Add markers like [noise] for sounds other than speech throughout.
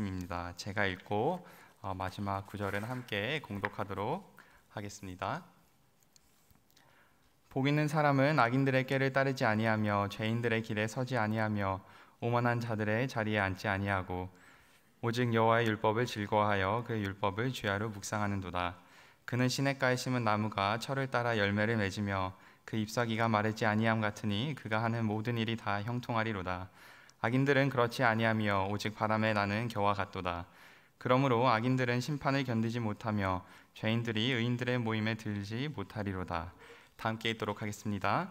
말씀입니다. 제가 읽고 어, 마지막 구절은 함께 공독하도록 하겠습니다. 복 있는 사람은 악인들의 꾀를 따르지 아니하며 죄인들의 길에 서지 아니하며 오만한 자들의 자리에 앉지 아니하고 오직 여호와의 율법을 즐거워하여 그 율법을 주야로 묵상하는도다. 그는 시냇가에 심은 나무가 철을 따라 열매를 맺으며 그 잎사귀가 마르지 아니함 같으니 그가 하는 모든 일이 다 형통하리로다. 악인들은 그렇지 아니하며 오직 바람에 나는 겨와 같도다. 그러므로 악인들은 심판을 견디지 못하며 죄인들이 의인들의 모임에 들지 못하리로다. 다 함께 있도록 하겠습니다.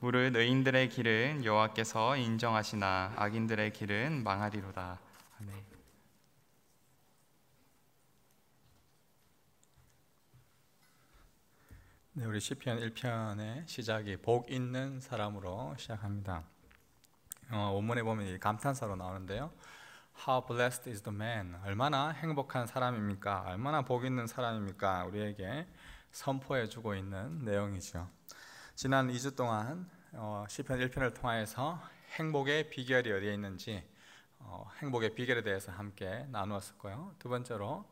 무릇 의인들의 길은 여호와께서 인정하시나 악인들의 길은 망하리로다. 아멘. 네, 우리 시편 1편의 시작이 복 있는 사람으로 시작합니다. 어, 원문에 보면 감탄사로 나오는데요. How blessed is the man? 얼마나 행복한 사람입니까? 얼마나 복 있는 사람입니까? 우리에게 선포해 주고 있는 내용이죠. 지난 2주 동안 어, 시편 1편을 통하여서 행복의 비결이 어디에 있는지 어, 행복의 비결에 대해서 함께 나누었었고요. 두 번째로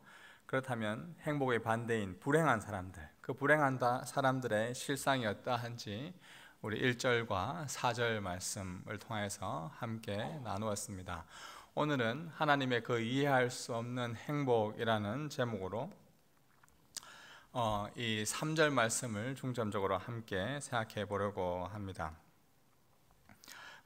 그렇다면 행복의 반대인 불행한 사람들, 그 불행한 사람들의 실상이 어떠한지 우리 1절과 4절 말씀을 통해서 함께 나누었습니다. 오늘은 하나님의 그 이해할 수 없는 행복이라는 제목으로 어, 이 3절 말씀을 중점적으로 함께 생각해 보려고 합니다.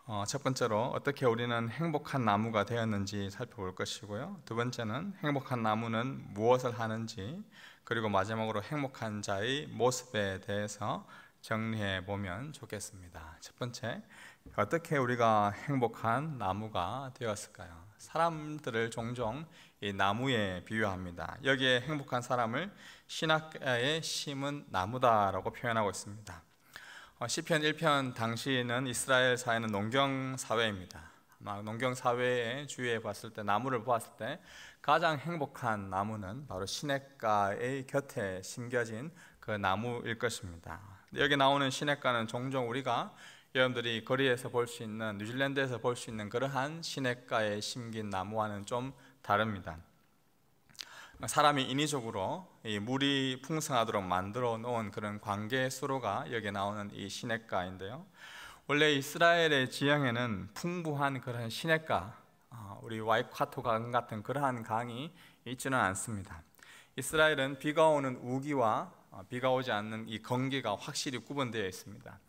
어, 첫 번째로 어떻게 우리는 행복한 나무가 되었는지 살펴볼 것이고요. 두 번째는 행복한 나무는 무엇을 하는지 그리고 마지막으로 행복한 자의 모습에 대해서 정리해 보면 좋겠습니다. 첫 번째, 어떻게 우리가 행복한 나무가 되었을까요? 사람들을 종종 이 나무에 비유합니다. 여기에 행복한 사람을 신학에 심은 나무다라고 표현하고 있습니다. 어, 시편 1편 당시는 이스라엘 사회는 농경 사회입니다. 아마 농경 사회의 주위에 봤을 때 나무를 보았을 때 가장 행복한 나무는 바로 시냇가의 곁에 심겨진 그 나무일 것입니다. 여기 나오는 시냇가는 종종 우리가 여러분들이 거리에서 볼 수 있는 뉴질랜드에서 볼 수 있는 그러한 시냇가에 심긴 나무와는 좀 다릅니다. 사람이 인위적으로 물이 풍성하도록 만들어 놓은 그런 관계 수로가 여기 나오는 이 시냇가인데요. 원래 이스라엘의 지형에는 풍부한 그런 시냇가, 어, 우리 와이카토 강 같은 그러한 강이 있지는 않습니다. 이스라엘은 비가 오는 우기와 어, 비가 오지 않는 이 건기가 확실히 구분되어 있습니다.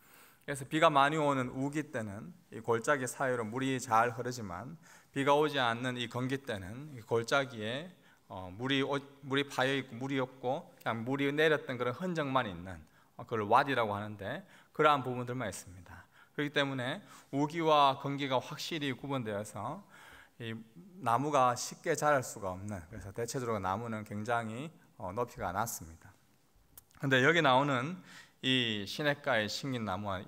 그래서 비가 많이 오는 우기 때는 이 골짜기 사이로 물이 잘 흐르지만 비가 오지 않는 이 건기 때는 이 골짜기에 어, 물이 오, 물이 파여 있고 물이 없고 그냥 물이 내렸던 그런 흔적만 있는 어, 그걸 와디라고 하는데 그러한 부분들만 있습니다. 그렇기 때문에 우기와 건기가 확실히 구분되어서 이 나무가 쉽게 자랄 수가 없는 그래서 대체적으로 나무는 굉장히 어, 높이가 낮습니다. 근데 여기 나오는 이시냇가의식민 나무와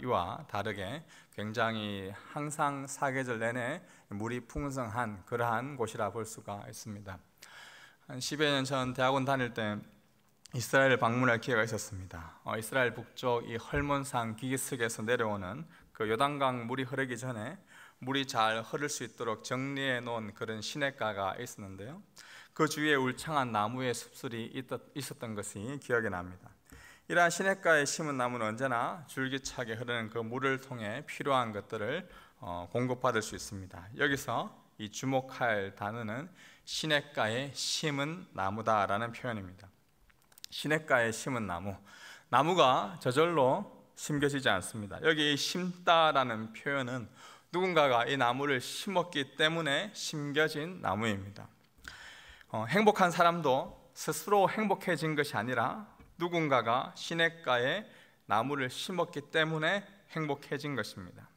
다르게 굉장히 항상 사계절 내내 물이 풍성한 그러한 곳이라 볼 수가 있습니다. 한 10여 년 전 대학원 다닐 때 이스라엘 방문할 기회가 있었습니다. 어, 이스라엘 북쪽 이 헐몬산 기기슭에서 내려오는 그 요단강 물이 흐르기 전에 물이 잘 흐를 수 있도록 정리해 놓은 그런 시냇가가 있었는데요. 그 주위에 울창한 나무의 숲술이 있었던 것이 기억이 납니다. 이러한 시냇가에 심은 나무는 언제나 줄기차게 흐르는 그 물을 통해 필요한 것들을 어, 공급받을 수 있습니다. 여기서 이 주목할 단어는 시냇가에 심은 나무다라는 표현입니다. 시냇가에 심은 나무. 나무가 저절로 심겨지지 않습니다. 여기 심다라는 표현은 누군가가 이 나무를 심었기 때문에 심겨진 나무입니다. 어, 행복한 사람도 스스로 행복해진 것이 아니라 누군가가 시냇가에 나무를 심었기 때문에 행복해진 것입니다.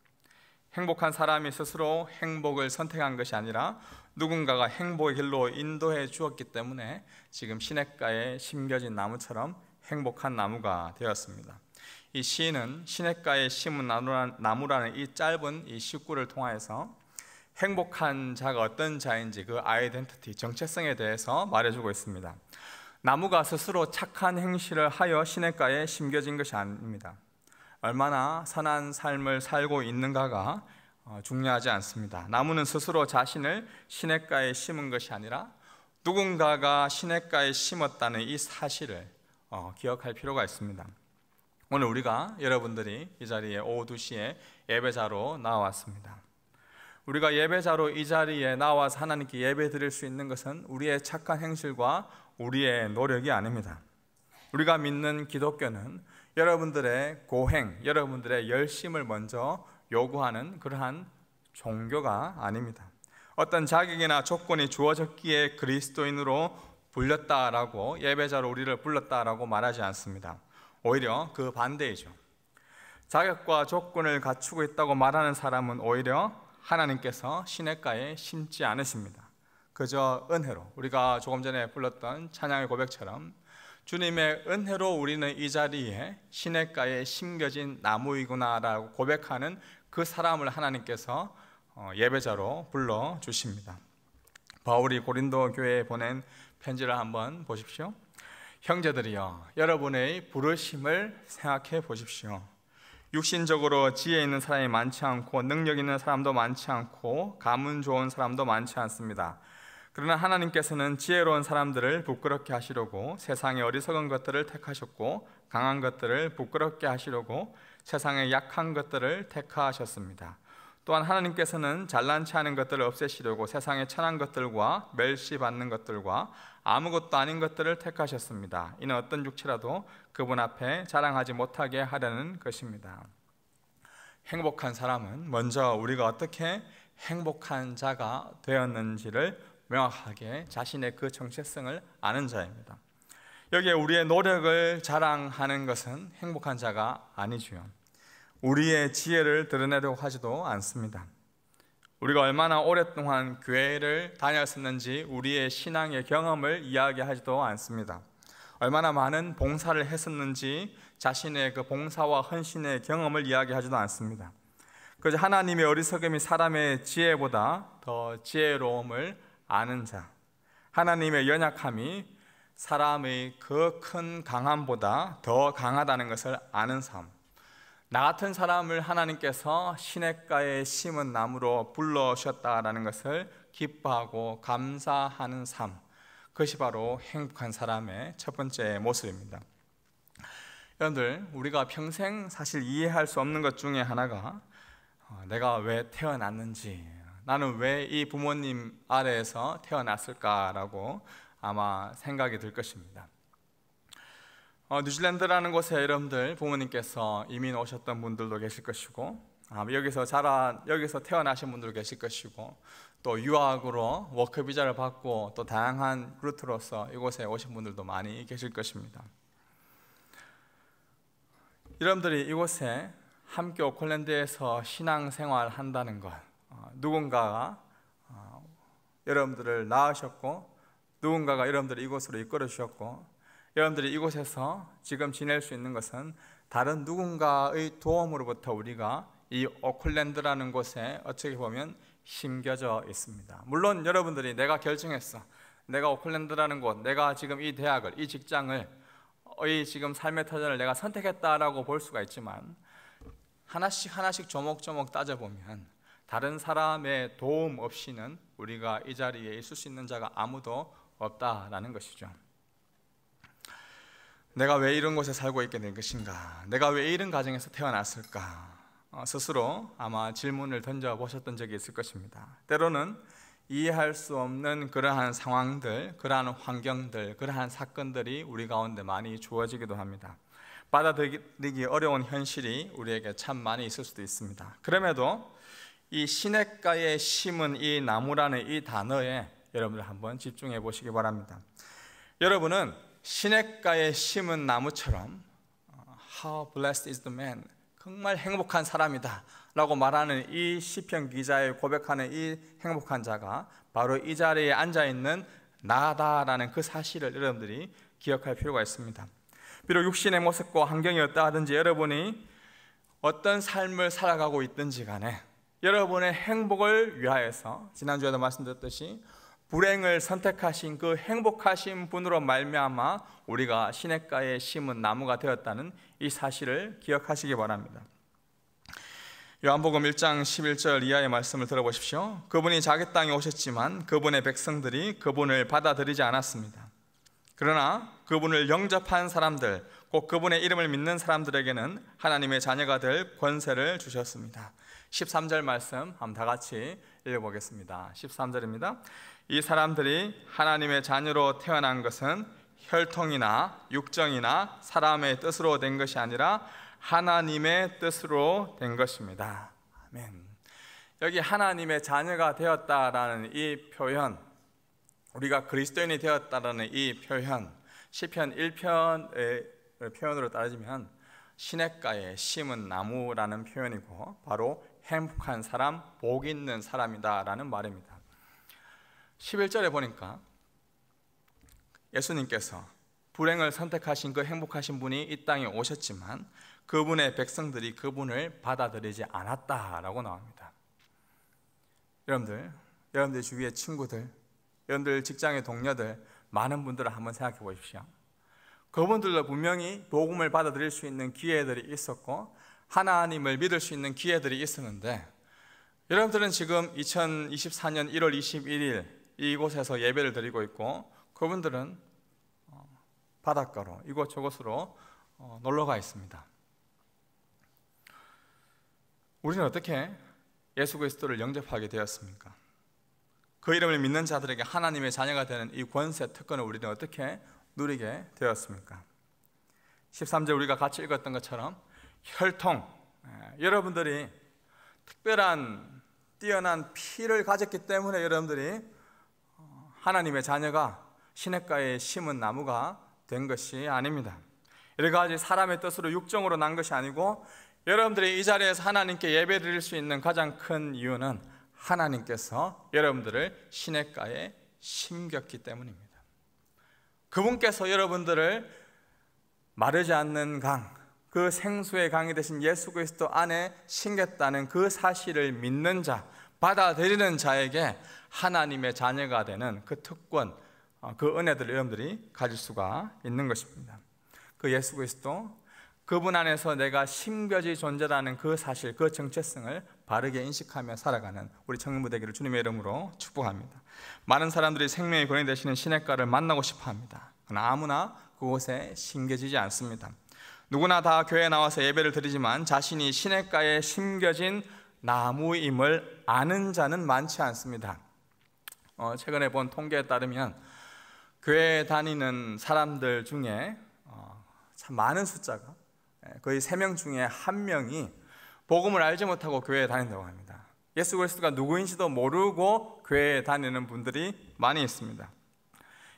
행복한 사람이 스스로 행복을 선택한 것이 아니라 누군가가 행복의 길로 인도해 주었기 때문에 지금 시냇가에 심겨진 나무처럼 행복한 나무가 되었습니다. 이 시인은 시냇가에 심은 나무라는 이 짧은 이 시구를 통하여서 행복한 자가 어떤 자인지 그 아이덴티티 정체성에 대해서 말해주고 있습니다. 나무가 스스로 착한 행실을 하여 시냇가에 심겨진 것이 아닙니다. 얼마나 선한 삶을 살고 있는가가 어, 중요하지 않습니다. 나무는 스스로 자신을 시냇가에 심은 것이 아니라 누군가가 시냇가에 심었다는 이 사실을 어, 기억할 필요가 있습니다. 오늘 우리가 여러분들이 이 자리에 오후 2시에 예배자로 나왔습니다. 우리가 예배자로 이 자리에 나와서 하나님께 예배 드릴 수 있는 것은 우리의 착한 행실과 우리의 노력이 아닙니다. 우리가 믿는 기독교는 여러분들의 고행, 여러분들의 열심을 먼저 요구하는 그러한 종교가 아닙니다. 어떤 자격이나 조건이 주어졌기에 그리스도인으로 불렸다라고 예배자로 우리를 불렀다라고 말하지 않습니다. 오히려 그 반대이죠. 자격과 조건을 갖추고 있다고 말하는 사람은 오히려 하나님께서 시냇가에 심지 않으십니다. 그저 은혜로 우리가 조금 전에 불렀던 찬양의 고백처럼 주님의 은혜로 우리는 이 자리에 시냇가에 심겨진 나무이구나라고 고백하는 그 사람을 하나님께서 어, 예배자로 불러 주십니다. 바울이 고린도 교회에 보낸 편지를 한번 보십시오. 형제들이여, 여러분의 부르심을 생각해 보십시오. 육신적으로 지혜 있는 사람이 많지 않고 능력 있는 사람도 많지 않고 가문 좋은 사람도 많지 않습니다. 그러나 하나님께서는 지혜로운 사람들을 부끄럽게 하시려고 세상의 어리석은 것들을 택하셨고 강한 것들을 부끄럽게 하시려고 세상의 약한 것들을 택하셨습니다. 또한 하나님께서는 잘난 체 하는 것들을 없애시려고 세상의 천한 것들과 멸시받는 것들과 아무것도 아닌 것들을 택하셨습니다. 이는 어떤 육체라도 그분 앞에 자랑하지 못하게 하려는 것입니다. 행복한 사람은 먼저 우리가 어떻게 행복한 자가 되었는지를 명확하게 자신의 그 정체성을 아는 자입니다. 여기에 우리의 노력을 자랑하는 것은 행복한 자가 아니지요. 우리의 지혜를 드러내려고 하지도 않습니다. 우리가 얼마나 오랫동안 교회를 다녔었는지 우리의 신앙의 경험을 이야기하지도 않습니다. 얼마나 많은 봉사를 했었는지 자신의 그 봉사와 헌신의 경험을 이야기하지도 않습니다. 그래 하나님의 어리석음이 사람의 지혜보다 더 지혜로움을 아는 자. 하나님의 연약함이 사람의 그 큰 강함보다 더 강하다는 것을 아는 삶. 나 같은 사람을 하나님께서 시냇가에 심은 나무로 불러오셨다라는 것을 기뻐하고 감사하는 삶. 그것이 바로 행복한 사람의 첫 번째 모습입니다. 여러분들, 우리가 평생 사실 이해할 수 없는 것 중에 하나가 어, 내가 왜 태어났는지, 나는 왜 이 부모님 아래에서 태어났을까라고 아마 생각이 들 것입니다. 어, 뉴질랜드라는 곳에 여러분들 부모님께서 이민 오셨던 분들도 계실 것이고 아, 여기서 자라 여기서 태어나신 분들 계실 것이고 또 유학으로 워크 비자를 받고 또 다양한 루트로서 이곳에 오신 분들도 많이 계실 것입니다. 여러분들이 이곳에 함께 오클랜드에서 신앙생활 한다는 것 누군가가 어, 여러분들을 낳으셨고 누군가가 여러분들을 이곳으로 이끌어 주셨고 여러분들이 이곳에서 지금 지낼 수 있는 것은 다른 누군가의 도움으로부터 우리가 이 오클랜드라는 곳에 어떻게 보면 심겨져 있습니다. 물론 여러분들이 내가 결정했어. 내가 오클랜드라는 곳, 내가 지금 이 대학을, 이 직장을, 이 지금 삶의 터전을 내가 선택했다라고 볼 수가 있지만 하나씩 하나씩 조목조목 따져보면 다른 사람의 도움 없이는 우리가 이 자리에 있을 수 있는 자가 아무도 없다라는 것이죠. 내가 왜 이런 곳에 살고 있게 된 것인가? 내가 왜 이런 가정에서 태어났을까? 어, 스스로 아마 질문을 던져 보셨던 적이 있을 것입니다. 때로는 이해할 수 없는 그러한 상황들, 그러한 환경들, 그러한 사건들이 우리 가운데 많이 주어지기도 합니다. 받아들이기 어려운 현실이 우리에게 참 많이 있을 수도 있습니다. 그럼에도 이 시냇가에 심은 이 나무라는 이 단어에 여러분들 한번 집중해 보시기 바랍니다. 여러분은 시냇가에 심은 나무처럼 어, How blessed is the man 정말 행복한 사람이다 라고 말하는 이 시편 기자의 고백하는 이 행복한 자가 바로 이 자리에 앉아 있는 나다라는 그 사실을 여러분들이 기억할 필요가 있습니다. 비록 육신의 모습과 환경이 어떠하든지 여러분이 어떤 삶을 살아가고 있든지 간에 여러분의 행복을 위하여서 지난주에도 말씀드렸듯이 불행을 선택하신 그 행복하신 분으로 말미암아 우리가 시냇가에 심은 나무가 되었다는 이 사실을 기억하시기 바랍니다. 요한복음 1장 11절 이하의 말씀을 들어보십시오. 그분이 자기 땅에 오셨지만 그분의 백성들이 그분을 받아들이지 않았습니다. 그러나 그분을 영접한 사람들, 곧 그분의 이름을 믿는 사람들에게는 하나님의 자녀가 될 권세를 주셨습니다. 13절 말씀 한번 다 같이 읽어보겠습니다. 13절입니다. 이 사람들이 하나님의 자녀로 태어난 것은 혈통이나 육정이나 사람의 뜻으로 된 것이 아니라 하나님의 뜻으로 된 것입니다. 아멘. 여기 하나님의 자녀가 되었다라는 이 표현, 우리가 그리스도인이 되었다라는 이 표현, 시편 1편의 표현으로 따지면 시냇가에 심은 나무라는 표현이고 바로 행복한 사람, 복 있는 사람이다라는 말입니다. 11절에 보니까 예수님께서 불행을 선택하신 그 행복하신 분이 이 땅에 오셨지만 그분의 백성들이 그분을 받아들이지 않았다라고 나옵니다. 여러분들, 여러분들 주위의 친구들, 여러분들 직장의 동료들, 많은 분들을 한번 생각해 보십시오. 그분들도 분명히 복음을 받아들일 수 있는 기회들이 있었고 하나님을 믿을 수 있는 기회들이 있었는데 여러분들은 지금 2024년 1월 21일 이곳에서 예배를 드리고 있고 그분들은 어, 바닷가로 이곳저곳으로 어, 놀러 가 있습니다. 우리는 어떻게 예수 그리스도를 영접하게 되었습니까? 그 이름을 믿는 자들에게 하나님의 자녀가 되는 이 권세 특권을 우리는 어떻게 누리게 되었습니까? 13절 우리가 같이 읽었던 것처럼 혈통. 예, 여러분들이 특별한 뛰어난 피를 가졌기 때문에 여러분들이 어, 하나님의 자녀가 시냇가에 심은 나무가 된 것이 아닙니다. 여러 가지 사람의 뜻으로 육정으로 난 것이 아니고 여러분들이 이 자리에서 하나님께 예배 드릴 수 있는 가장 큰 이유는 하나님께서 여러분들을 시냇가에 심겼기 때문입니다. 그분께서 여러분들을 마르지 않는 강, 그 생수의 강이 되신 예수 그리스도 안에 심겼다는 그 사실을 믿는 자, 받아들이는 자에게 하나님의 자녀가 되는 그 특권, 어, 그 은혜들을 여러분들이 가질 수가 있는 것입니다. 그 예수 그리스도, 그분 안에서 내가 심겨진 존재라는 그 사실, 그 정체성을 바르게 인식하며 살아가는 우리 청년부 되기를 주님의 이름으로 축복합니다. 많은 사람들이 생명의 권위 되시는 신의가를 만나고 싶어 합니다. 아무나 그곳에 심겨지지 않습니다. 누구나 다 교회에 나와서 예배를 드리지만 자신이 시냇가에 심겨진 나무임을 아는 자는 많지 않습니다. 어, 최근에 본 통계에 따르면 교회 다니는 사람들 중에 어, 참 많은 숫자가 예, 거의 3명 중에 1명이 복음을 알지 못하고 교회에 다닌다고 합니다. 예수 그리스도가 누구인지도 모르고 교회에 다니는 분들이 많이 있습니다.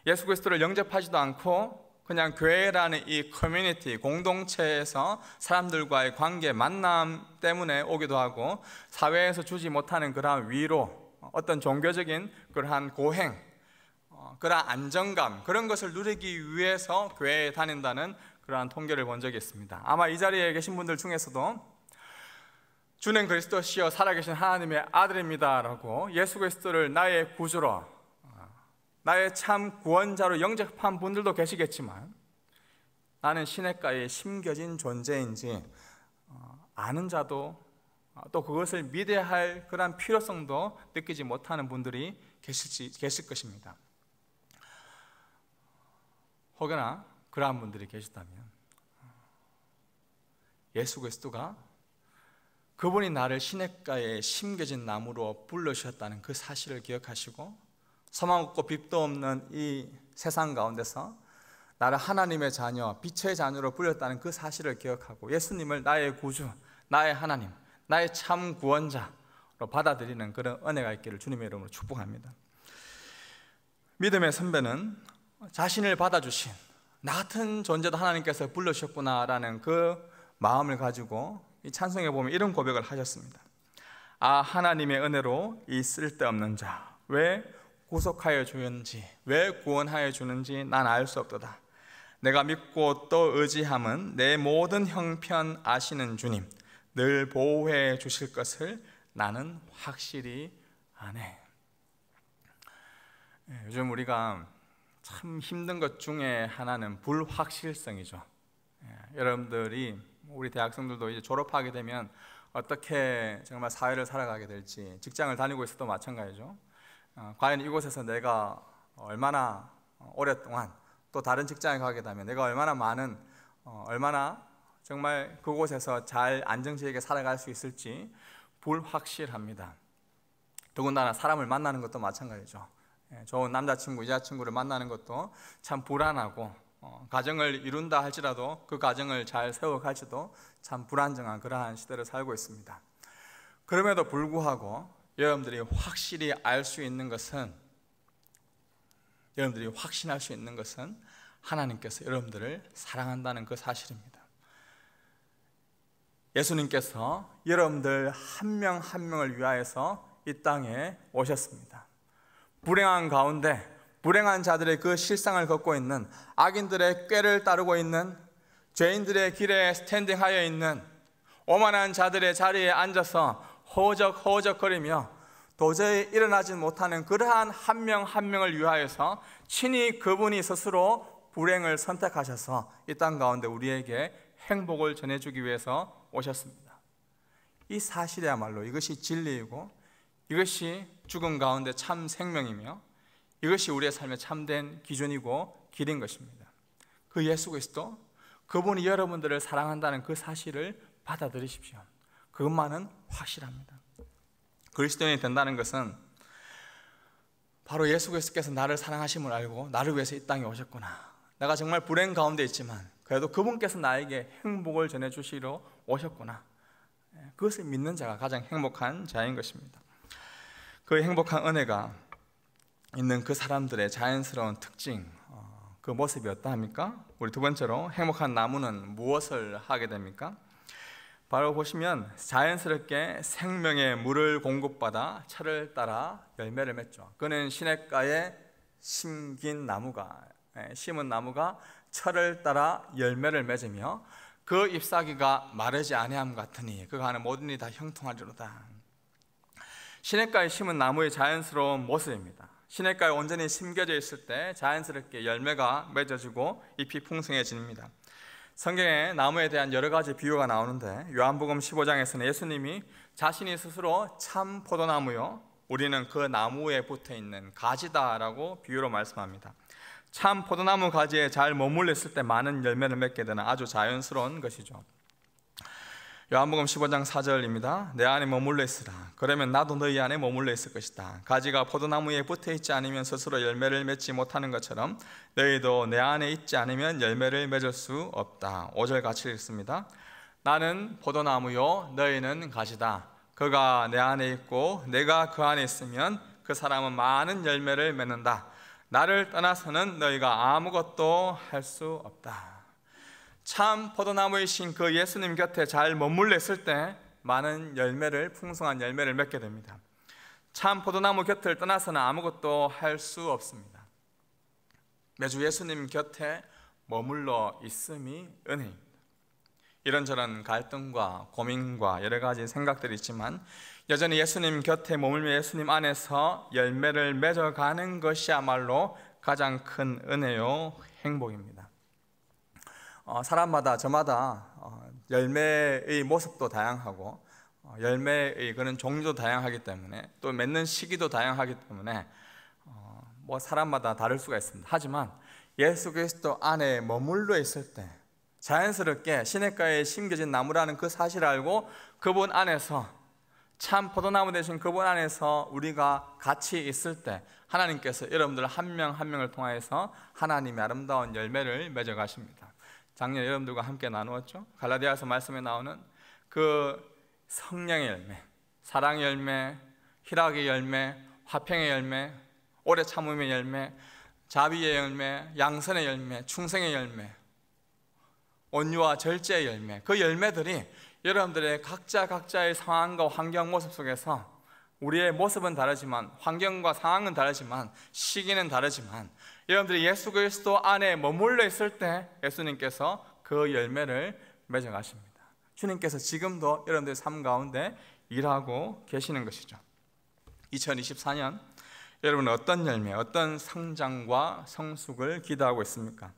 예수 그리스도를 영접하지도 않고 그냥 교회라는 이 커뮤니티 공동체에서 사람들과의 관계 만남 때문에 오기도 하고 사회에서 주지 못하는 그러한 위로 어떤 종교적인 그러한 고행 어, 그러한 안정감 그런 것을 누리기 위해서 교회에 다닌다는 그러한 통계를 본 적이 있습니다. 아마 이 자리에 계신 분들 중에서도 주는 그리스도시여 살아계신 하나님의 아들입니다라고 예수 그리스도를 나의 구주로 나의 참 구원자로 영접한 분들도 계시겠지만 나는 시냇가에 심겨진 존재인지 어, 아는 자도 어, 또 그것을 미대할 그런 필요성도 느끼지 못하는 분들이 계실지, 계실 것입니다. 혹여나 그러한 분들이 계시다면 예수 그리스도가 그분이 나를 시냇가에 심겨진 나무로 불러주셨다는 그 사실을 기억하시고 소망 없고 빛도 없는 이 세상 가운데서 나를 하나님의 자녀, 빛의 자녀로 불렸다는 그 사실을 기억하고 예수님을 나의 구주, 나의 하나님, 나의 참 구원자로 받아들이는 그런 은혜가 있기를 주님의 이름으로 축복합니다. 믿음의 선배는 자신을 받아주신 나 같은 존재도 하나님께서 불러주셨구나라는 그 마음을 가지고 이 찬송에 보면 이런 고백을 하셨습니다. 아 하나님의 은혜로 이 쓸데없는 자왜 구속하여 주는지 왜 구원하여 주는지 난 알 수 없도다. 내가 믿고 또 의지함은 내 모든 형편 아시는 주님 늘 보호해 주실 것을 나는 확실히 아네. 예, 요즘 우리가 참 힘든 것 중에 하나는 불확실성이죠. 예, 여러분들이 우리 대학생들도 이제 졸업하게 되면 어떻게 정말 사회를 살아가게 될지 직장을 다니고 있어도 마찬가지죠. 어, 과연 이곳에서 내가 얼마나 어, 오랫동안 또 다른 직장에 가게 되면 내가 얼마나 많은 어, 얼마나 정말 그곳에서 잘 안정적이게 살아갈 수 있을지 불확실합니다. 더군다나 사람을 만나는 것도 마찬가지죠. 예, 좋은 남자친구, 여자친구를 만나는 것도 참 불안하고 가정을 이룬다 할지라도 그 가정을 잘 세워갈지도 참 불안정한 그러한 시대를 살고 있습니다. 그럼에도 불구하고 여러분들이 확실히 알 수 있는 것은 여러분들이 확신할 수 있는 것은 하나님께서 여러분들을 사랑한다는 그 사실입니다. 예수님께서 여러분들 한 명한 한 명을 위하여서 이 땅에 오셨습니다. 불행한 가운데 불행한 자들의 그 실상을 걷고 있는 악인들의 꾀를 따르고 있는 죄인들의 길에 스탠딩하여 있는 오만한 자들의 자리에 앉아서 허적 허적거리며 도저히 일어나지 못하는 그러한 한 명한 한 명을 위하여서 친히 그분이 스스로 불행을 선택하셔서 이 땅 가운데 우리에게 행복을 전해주기 위해서 오셨습니다. 이 사실이야말로 이것이 진리이고 이것이 죽음 가운데 참 생명이며 이것이 우리의 삶의 참된 기준이고 길인 것입니다. 그 예수 그리스도 그분이 여러분들을 사랑한다는 그 사실을 받아들이십시오. 그것만은 확실합니다. 그리스도인이 된다는 것은 바로 예수 그리스도께서 나를 사랑하심을 알고 나를 위해서 이 땅에 오셨구나. 내가 정말 불행 가운데 있지만 그래도 그분께서 나에게 행복을 전해 주시러 오셨구나. 예, 그것을 믿는 자가 가장 행복한 자인 것입니다. 그 행복한 은혜가 있는 그 사람들의 자연스러운 특징, 어, 그 모습이 어떠합니까? 우리 두 번째로 행복한 나무는 무엇을 하게 됩니까? 바로 보시면 자연스럽게 생명의 물을 공급받아 차를 따라 열매를 맺죠. 그는 시냇가에 심긴 나무가 예, 심은 나무가 철을 따라 열매를 맺으며 그 잎사귀가 마르지 아니함 같으니 그가 하는 모든 일이 다 형통하리로다. 시냇가에 심은 나무의 자연스러운 모습입니다. 시냇가에 온전히 심겨져 있을 때 자연스럽게 열매가 맺어지고 잎이 풍성해집니다. 성경에 나무에 대한 여러 가지 비유가 나오는데 요한복음 15장에서는 예수님이 자신이 스스로 참 포도나무요 우리는 그 나무에 붙어 있는 가지다라고 비유로 말씀합니다. 참 포도나무 가지에 잘 머물렀을 때 많은 열매를 맺게 되는 아주 자연스러운 것이죠. 요한복음 15장 4절입니다. 내 안에 머물러 있으라. 그러면 나도 너희 안에 머물러 있을 것이다. 가지가 포도나무에 붙어 있지 않으면 스스로 열매를 맺지 못하는 것처럼 너희도 내 안에 있지 않으면 열매를 맺을 수 없다. 5절 같이 읽습니다. 나는 포도나무요 너희는 가지다. 그가 내 안에 있고 내가 그 안에 있으면 그 사람은 많은 열매를 맺는다. 나를 떠나서는 너희가 아무것도 할 수 없다. 참 포도나무이신 그 예수님 곁에 잘 머물렀을 때 많은 열매를 풍성한 열매를 맺게 됩니다. 참 포도나무 곁을 떠나서는 아무것도 할 수 없습니다. 매주 예수님 곁에 머물러 있음이 은혜입니다. 이런저런 갈등과 고민과 여러 가지 생각들이 있지만 여전히 예수님 곁에 머물며 예수님 안에서 열매를 맺어가는 것이야말로 가장 큰 은혜요 행복입니다. 어, 사람마다 저마다 어, 열매의 모습도 다양하고 어, 열매의 그런 종류도 다양하기 때문에 또 맺는 시기도 다양하기 때문에 뭐 사람마다 다를 수가 있습니다. 하지만 예수 그리스도 안에 머물러 있을 때 자연스럽게 시냇가에 심겨진 나무라는 그 사실을 알고 그분 안에서 참 포도나무 대신 그분 안에서 우리가 같이 있을 때 하나님께서 여러분들 한 명 한 명을 통하여서 하나님의 아름다운 열매를 맺어 가십니다. 작년 여러분들과 함께 나누었죠. 갈라디아서 말씀에 나오는 그 성령의 열매, 사랑의 열매, 희락의 열매, 화평의 열매, 오래 참음의 열매, 자비의 열매, 양선의 열매, 충성의 열매, 온유와 절제의 열매. 그 열매들이 여러분들의 각자 각자의 상황과 환경 모습 속에서 우리의 모습은 다르지만 환경과 상황은 다르지만 시기는 다르지만 여러분들이 예수 그리스도 안에 머물러 있을 때 예수님께서 그 열매를 맺어 가십니다. 주님께서 지금도 여러분들의 삶 가운데 일하고 계시는 것이죠. 2024년 여러분 어떤 열매, 어떤 성장과 성숙을 기대하고 있습니까?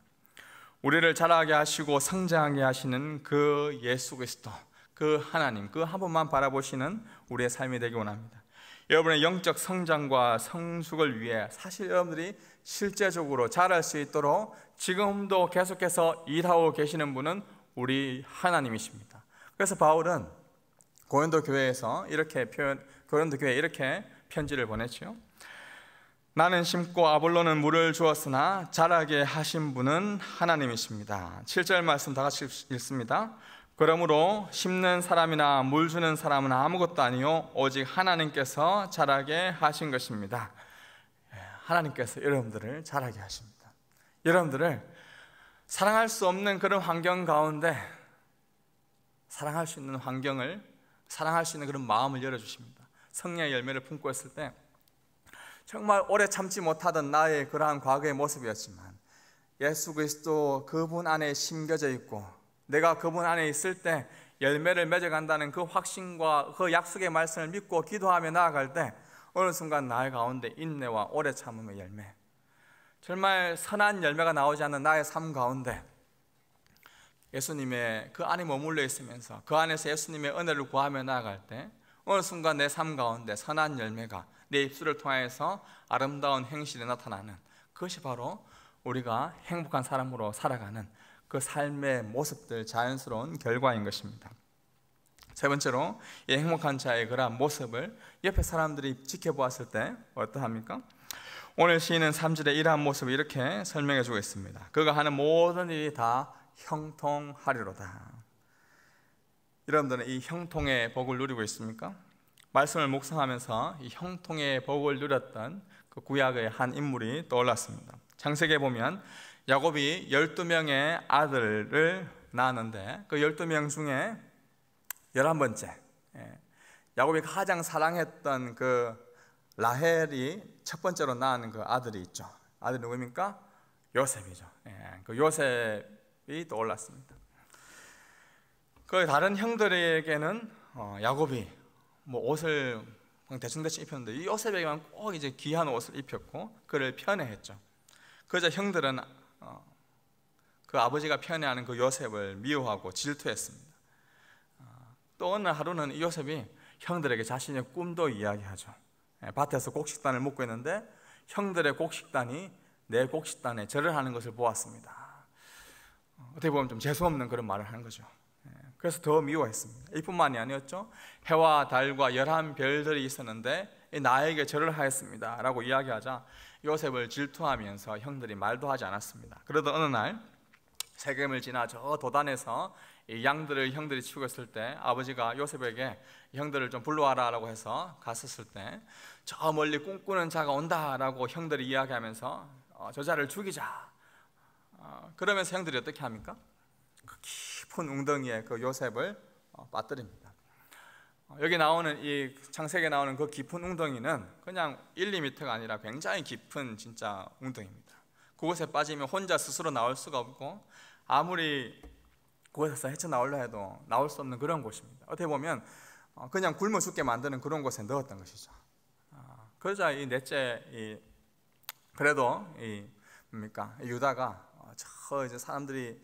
우리를 자라게 하시고 성장하게 하시는 그 예수 그리스도, 그 하나님, 그 한 분만 바라보시는 우리의 삶이 되기 원합니다. 여러분의 영적 성장과 성숙을 위해 사실 여러분들이 실제적으로 잘할 수 있도록 지금도 계속해서 일하고 계시는 분은 우리 하나님이십니다. 그래서 바울은 고린도 교회에서 이렇게 표현 고린도 교회 이렇게 편지를 보냈지요. 나는 심고 아볼로는 물을 주었으나 자라게 하신 분은 하나님이십니다. 7절 말씀 다 같이 읽습니다. 그러므로 심는 사람이나 물 주는 사람은 아무것도 아니요 오직 하나님께서 자라게 하신 것입니다. 예, 하나님께서 여러분들을 자라게 하십니다. 여러분들을 사랑할 수 없는 그런 환경 가운데 사랑할 수 있는 환경을 사랑할 수 있는 그런 마음을 열어 주십니다. 성령의 열매를 품고 있을 때 정말 오래 참지 못하던 나의 그러한 과거의 모습이었지만 예수 그리스도 그분 안에 심겨져 있고 내가 그분 안에 있을 때 열매를 맺어간다는 그 확신과 그 약속의 말씀을 믿고 기도하며 나아갈 때 어느 순간 나의 가운데 인내와 오래 참음의 열매 정말 선한 열매가 나오지 않는 나의 삶 가운데 예수님의 그 안에 머물러 있으면서 그 안에서 예수님의 은혜를 구하며 나아갈 때 어느 순간 내 삶 가운데 선한 열매가 내 입술을 통해서 아름다운 행실에 나타나는 그것이 바로 우리가 행복한 사람으로 살아가는 그 삶의 모습들 자연스러운 결과인 것입니다. 세 번째로 이 행복한 자의 그러한 모습을 옆에 사람들이 지켜보았을 때 어떠합니까? 오늘 시인은 3절의 이러한 모습을 이렇게 설명해 주고 있습니다. 그가 하는 모든 일이 다 형통하리로다. 여러분들은 이 형통의 복을 누리고 있습니까? 말씀을 묵상하면서 이 형통의 복을 누렸던 그 구약의 한 인물이 떠올랐습니다. 창세기 보면 야곱이 12명의 아들을 낳았는데 그 12명 중에 11번째 예. 야곱이 가장 사랑했던 그 라헬이 첫 번째로 낳은 그 아들이 있죠. 아들이 누구입니까? 요셉이죠. 예, 그 요셉이 떠올랐습니다. 그 다른 형들에게는 어, 야곱이 뭐 옷을 대충대충 입혔는데 요셉에게만 꼭 이제 귀한 옷을 입혔고 그를 편애했죠. 그저 형들은 그 아버지가 편애하는 그 요셉을 미워하고 질투했습니다. 어, 또 어느 하루는 요셉이 형들에게 자신의 꿈도 이야기하죠. 예, 밭에서 곡식단을 먹고 있는데 형들의 곡식단이 내 곡식단에 절을 하는 것을 보았습니다. 어, 어떻게 보면 좀 재수없는 그런 말을 하는 거죠. 예, 그래서 더 미워했습니다. 이뿐만이 아니었죠. 해와 달과 열한 별들이 있었는데 나에게 절을 하였습니다. 라고 이야기하자 요셉을 질투하면서 형들이 말도 하지 않았습니다. 그러던 어느 날 세금을 지나 저 도단에서 이 양들을 형들이 죽였을때 아버지가 요셉에게 형들을 좀 불러와라라고 해서 갔었을 때 저 멀리 꿈꾸는 자가 온다라고 형들이 이야기하면서 어, 저자를 죽이자 어, 그러면서 형들이 어떻게 합니까? 그 깊은 웅덩이에 그 요셉을 어, 빠뜨립니다. 어, 여기 나오는 이 창세기에 나오는 그 깊은 웅덩이는 그냥 1, 2미터가 아니라 굉장히 깊은 진짜 웅덩입니다. 이 그곳에 빠지면 혼자 스스로 나올 수가 없고 아무리 구에서 헤쳐나올려 해도 나올 수 없는 그런 곳입니다. 어떻게 보면 어, 그냥 굶어 죽게 만드는 그런 곳에 넣었던 것이죠. 아, 그러자 이 넷째 이 그래도 이 뭡니까 유다가 어, 저 이제 사람들이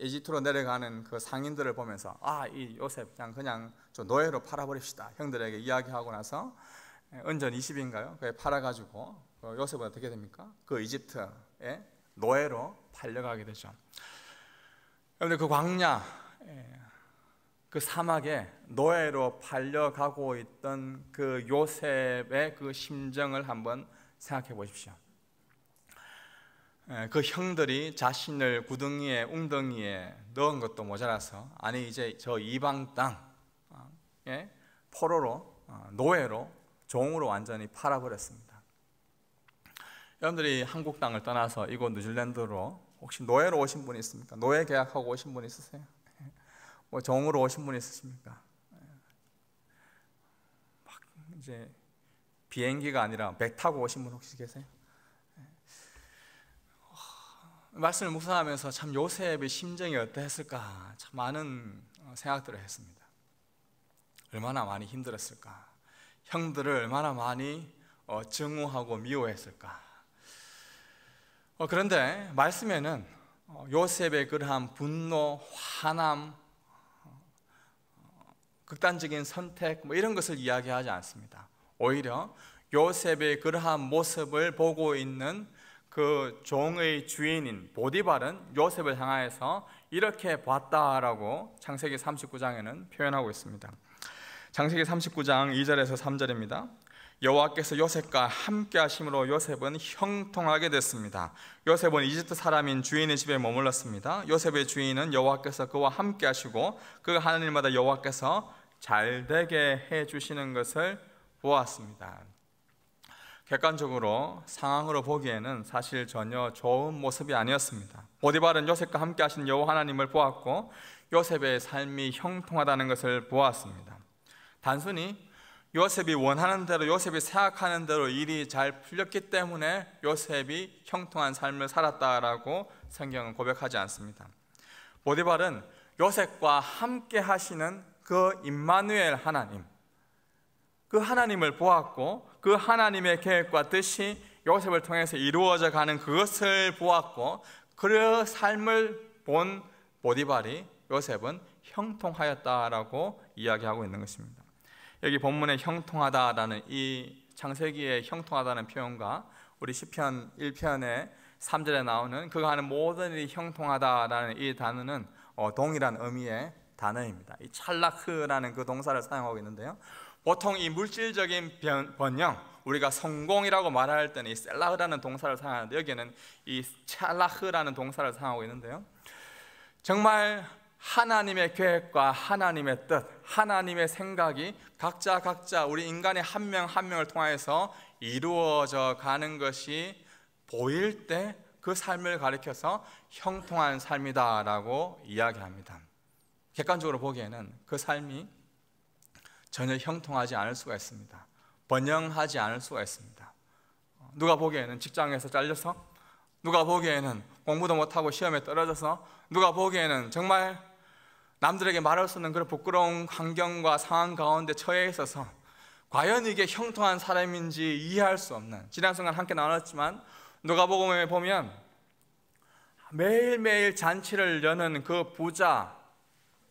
이집트로 내려가는 그 상인들을 보면서 아이 요셉 그냥 그냥 저 노예로 팔아버립시다 형들에게 이야기하고 나서 예, 은전 20인가요? 그에 팔아가지고 어, 요셉은 어떻게 됩니까? 그 이집트에 노예로 팔려가게 되죠. 여러분그 광야 예, 그 사막에 노예로 팔려가고 있던 그 요셉의 그 심정을 한번 생각해 보십시오. 예, 그 형들이 자신을 구덩이에 웅덩이에 넣은 것도 모자라서 아니 이제 저 이방 땅에 예, 포로로 노예로 어, 종으로 완전히 팔아버렸습니다. 여러분들이 한국 땅을 떠나서 이곳 뉴질랜드로 혹시 노예로 오신 분이 있습니까? 노예 계약하고 오신 분 있으세요? [laughs] 뭐 정으로 오신 분 있으십니까? 예. 막 이제 비행기가 아니라 배 타고 오신 분 혹시 계세요? 예. 말씀을 묵상하면서 참 요셉의 심정이 어떠을까참 많은 어, 생각들을 했습니다. 얼마나 많이 힘들었을까, 형들을 얼마나 많이 어, 증오하고 미워했을까. 어, 그런데 말씀에는 어, 요셉의 그러한 분노, 화남, 어, 극단적인 선택 뭐 이런 것을 이야기하지 않습니다. 오히려 요셉의 그러한 모습을 보고 있는 그 종의 주인인 보디발은 요셉을 향하여서 이렇게 봤다라고 창세기 39장에는 표현하고 있습니다. 창세기 39장 2절에서 3절입니다. 여호와께서 요셉과 함께 하심으로 요셉은 형통하게 됐습니다. 요셉은 이집트 사람인 주인의 집에 머물렀습니다. 요셉의 주인은 여호와께서 그와 함께 하시고 그 하는 일마다 여호와께서 잘 되게 해 주시는 것을 보았습니다. 객관적으로 상황으로 보기에는 사실 전혀 좋은 모습이 아니었습니다. 보디발은 요셉과 함께 하신 여호와 하나님을 보았고 요셉의 삶이 형통하다는 것을 보았습니다. 단순히 요셉이 원하는 대로 요셉이 생각하는 대로 일이 잘 풀렸기 때문에 요셉이 형통한 삶을 살았다라고 성경은 고백하지 않습니다. 보디발은 요셉과 함께 하시는 그 임마누엘 하나님 그 하나님을 보았고 그 하나님의 계획과 뜻이 요셉을 통해서 이루어져 가는 그것을 보았고 그 삶을 본 보디발이 요셉은 형통하였다라고 이야기하고 있는 것입니다. 여기 본문에 형통하다라는 이 창세기의 형통하다는 표현과 우리 시편 1편의 3절에 나오는 그가 하는 모든 일이 형통하다라는 이 단어는 어, 동일한 의미의 단어입니다. 이 찰라크라는 그 동사를 사용하고 있는데요. 보통 이 물질적인 번영 우리가 성공이라고 말할 때는 이 셀라흐라는 동사를 사용하는데 여기는이 찰라흐라는 동사를 사용하고 있는데요. 정말 하나님의 계획과 하나님의 뜻, 하나님의 생각이 각자 각자 우리 인간의 한 명한 한 명을 통하여서 이루어져 가는 것이 보일 때 그 삶을 가리켜서 형통한 삶이다라고 이야기합니다. 객관적으로 보기에는 그 삶이 전혀 형통하지 않을 수가 있습니다. 번영하지 않을 수가 있습니다. 누가 보기에는 직장에서 잘려서 누가 보기에는 공부도 못하고 시험에 떨어져서 누가 보기에는 정말 남들에게 말할 수 없는 그런 부끄러운 환경과 상황 가운데 처해 있어서 과연 이게 형통한 사람인지 이해할 수 없는 지난 순간 함께 나눴지만 누가복음에 보면 매일매일 잔치를 여는 그 부자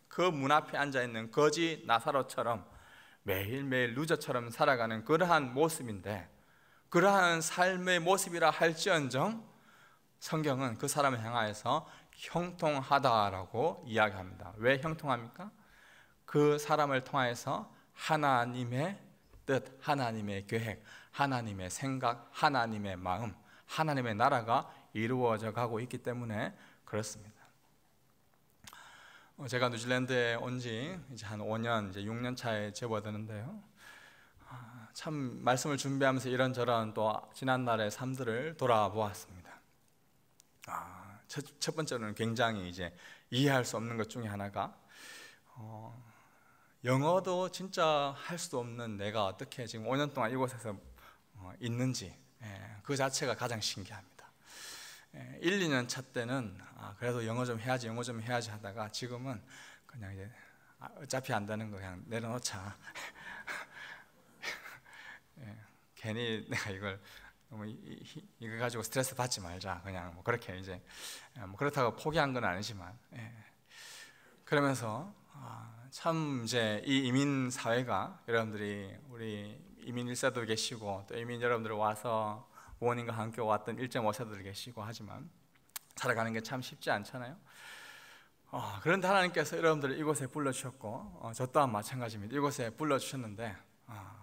그 문 앞에 앉아 있는 거지 나사로처럼 매일매일 루저처럼 살아가는 그러한 모습인데 그러한 삶의 모습이라 할지언정 성경은 그 사람을 향하여서 형통하다라고 이야기합니다. 왜 형통합니까? 그 사람을 통해서 하나님의 뜻, 하나님의 계획, 하나님의 생각, 하나님의 마음, 하나님의 나라가 이루어져 가고 있기 때문에 그렇습니다. 어, 제가 뉴질랜드에 온지 이제 한 5년, 이제 6년 차에 접어드는데요. 아, 참 말씀을 준비하면서 이런저런 또 지난날의 삶들을 돌아보았습니다. 아, 첫, 첫 번째로는 굉장히 이제 이해할 수 없는 것 중에 하나가 어, 영어도 진짜 할 수도 없는 내가 어떻게 지금 5년 동안 이곳에서 어, 있는지 예, 그 자체가 가장 신기합니다. 예, 1, 2년 차 때는 아, 그래도 영어 좀 해야지, 영어 좀 해야지 하다가 지금은 그냥 이제 아, 어차피 안다는 거 그냥 내려놓자. [laughs] 예, 괜히 내가 이걸 뭐 이거 가지고 스트레스 받지 말자 그냥 뭐 그렇게 이제 예, 뭐 그렇다고 포기한 건 아니지만 예. 그러면서 아, 참 이제 이 이민 사회가 여러분들이 우리 이민 일사도 계시고 또 이민 여러분들 와서 부모님과 함께 왔던 1.5세들 계시고 하지만 살아가는 게 참 쉽지 않잖아요. 어, 그런데 하나님께서 여러분들을 이곳에 불러주셨고 어, 저 또한 마찬가지입니다. 이곳에 불러주셨는데 어,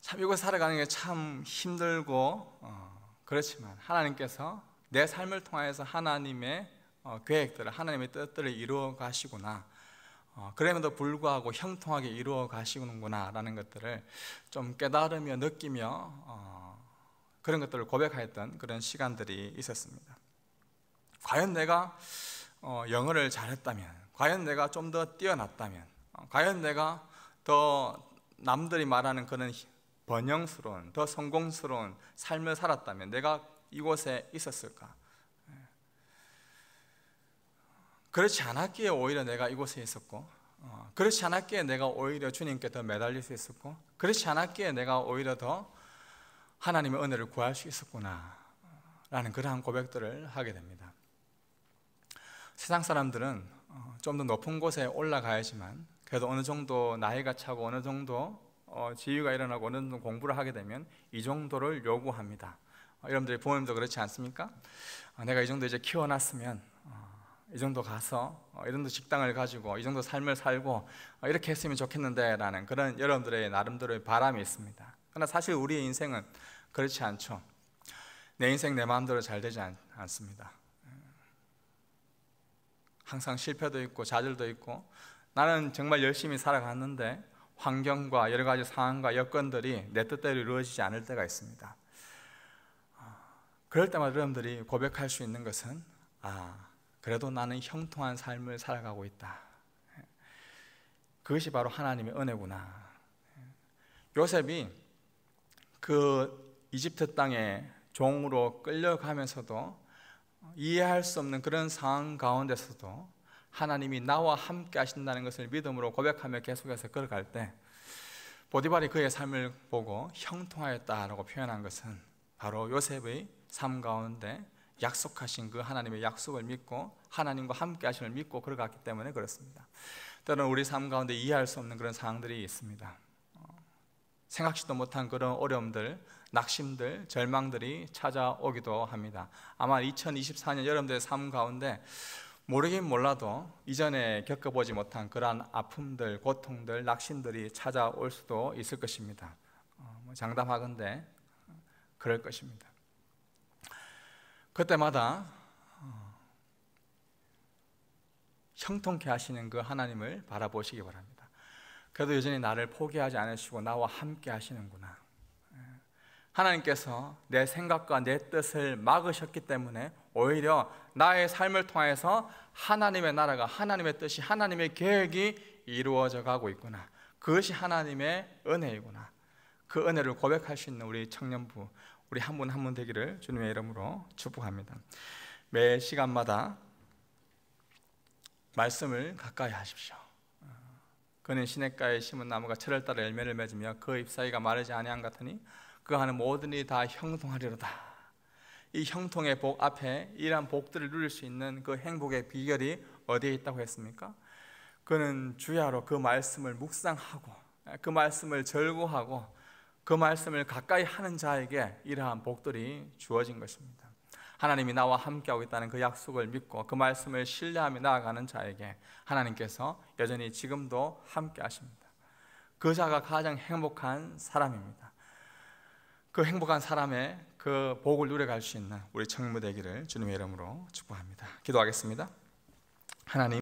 참 이거 살아가는 게 참 힘들고 어, 그렇지만 하나님께서 내 삶을 통하여서 하나님의 어, 계획들을 하나님의 뜻들을 이루어 가시구나. 어, 그럼에도 불구하고 형통하게 이루어 가시는구나라는 것들을 좀 깨달으며 느끼며 어, 그런 것들을 고백하였던 그런 시간들이 있었습니다. 과연 내가 어, 영어를 잘했다면, 과연 내가 좀 더 뛰어났다면, 어, 과연 내가 더 남들이 말하는 그런 번영스러운, 더 성공스러운 삶을 살았다면 내가 이곳에 있었을까? 예. 그렇지 않았기에 오히려 내가 이곳에 있었고, 어, 그렇지 않았기에 내가 오히려 주님께 더 매달릴 수 있었고, 그렇지 않았기에 내가 오히려 더 하나님의 은혜를 구할 수 있었구나. 라는 그러한 고백들을 하게 됩니다. 세상 사람들은 어, 좀더 높은 곳에 올라가야지만, 그래도 어느 정도 나이가 차고 어느 정도 어, 지위가 일어나고 어느 정도 공부를 하게 되면 이 정도를 요구합니다. 어, 여러분들이 부모님도 그렇지 않습니까? 어, 내가 이 정도 이제 키워놨으면 어, 이 정도 가서 어, 이 정도 직당을 가지고 이 정도 삶을 살고 어, 이렇게 했으면 좋겠는데라는 그런 여러분들의 나름대로의 바람이 있습니다. 그러나 사실 우리의 인생은 그렇지 않죠. 내 인생 내 마음대로 잘 되지 않, 않습니다. 항상 실패도 있고 좌절도 있고 나는 정말 열심히 살아갔는데 환경과 여러 가지 상황과 여건들이 내 뜻대로 이루어지지 않을 때가 있습니다. 아, 그럴 때마다 여러분들이 고백할 수 있는 것은 아 그래도 나는 형통한 삶을 살아가고 있다. 그것이 바로 하나님의 은혜구나. 요셉이 그 이집트 땅에 종으로 끌려가면서도 이해할 수 없는 그런 상황 가운데서도 하나님이 나와 함께 하신다는 것을 믿음으로 고백하며 계속해서 걸어갈 때 보디발이 그의 삶을 보고 형통하였다라고 표현한 것은 바로 요셉의 삶 가운데 약속하신 그 하나님의 약속을 믿고 하나님과 함께 하심을 믿고 걸어갔기 때문에 그렇습니다. 때는 우리 삶 가운데 이해할 수 없는 그런 상황들이 있습니다. 생각지도 못한 그런 어려움들, 낙심들, 절망들이 찾아오기도 합니다. 아마 2024년 여러분들의 삶 가운데 모르긴 몰라도 이전에 겪어보지 못한 그러한 아픔들, 고통들, 낙심들이 찾아올 수도 있을 것입니다. 어, 뭐 장담하건대 그럴 것입니다. 그때마다 어, 형통케 하시는 그 하나님을 바라보시기 바랍니다. 그래도 여전히 나를 포기하지 않으시고 나와 함께 하시는구나. 예. 하나님께서 내 생각과 내 뜻을 막으셨기 때문에 오히려 나의 삶을 통해서 하나님의 나라가 하나님의 뜻이 하나님의 계획이 이루어져 가고 있구나. 그것이 하나님의 은혜이구나. 그 은혜를 고백할 수 있는 우리 청년부 우리 한 분 한 분 되기를 주님의 이름으로 축복합니다. 매 시간마다 말씀을 가까이 하십시오. 그는 시냇가에 심은 나무가 철을 따라 열매를 맺으며 그 잎사귀가 마르지 아니한 같으니 그 하는 모든 일이 다 형통하리로다. 이 형통의 복 앞에 이러한 복들을 누릴 수 있는 그 행복의 비결이 어디에 있다고 했습니까? 그는 주야로 그 말씀을 묵상하고 그 말씀을 절구하고 그 말씀을 가까이 하는 자에게 이러한 복들이 주어진 것입니다. 하나님이 나와 함께하고 있다는 그 약속을 믿고 그 말씀을 신뢰하며 나아가는 자에게 하나님께서 여전히 지금도 함께 하십니다. 그 자가 가장 행복한 사람입니다. 그 행복한 사람의 그 복을 누려갈 수 있는 우리 청무대기를 주님의 이름으로 축복합니다. 기도하겠습니다. 하나님.